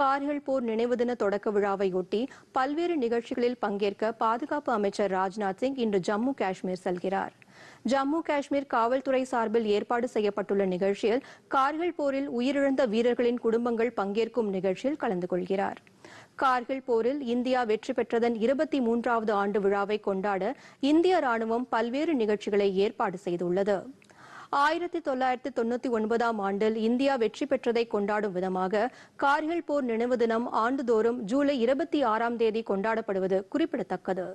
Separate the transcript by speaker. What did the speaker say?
Speaker 1: கார்கள் போர் நினைவு தின தொடக்க விழாவையொட்டி பல்வேறு நிகழ்ச்சிகளில் பங்கேற்க பாதுகாப்பு அமைச்சர் ராஜ்நாத் சிங் இன்று ஜம்மு காஷ்மீர் செல்கிறார் ஜம்மு காஷ்மீர் காவல்துறை சார்பில் ஏற்பாடு செய்யப்பட்டுள்ள நிகழ்ச்சியில் கார்கள் போரில் உயிரிழந்த வீரர்களின் குடும்பங்கள் பங்கேற்கும் நிகழ்ச்சியில் கலந்து கொள்கிறார் கார்கில் போரில் இந்தியா வெற்றி பெற்றதன் இருபத்தி மூன்றாவது ஆண்டு விழாவை கொண்டாட இந்திய ராணுவம் பல்வேறு நிகழ்ச்சிகளை ஏற்பாடு செய்துள்ளது ஆயிரத்தி தொள்ளாயிரத்தி தொண்ணூத்தி ஒன்பதாம் ஆண்டில் இந்தியா வெற்றி பெற்றதை கொண்டாடும் விதமாக கார்கில் போர் நினைவு தினம் ஆண்டுதோறும் ஜூலை இருபத்தி ஆறாம் தேதி கொண்டாடப்படுவது குறிப்பிடத்தக்கது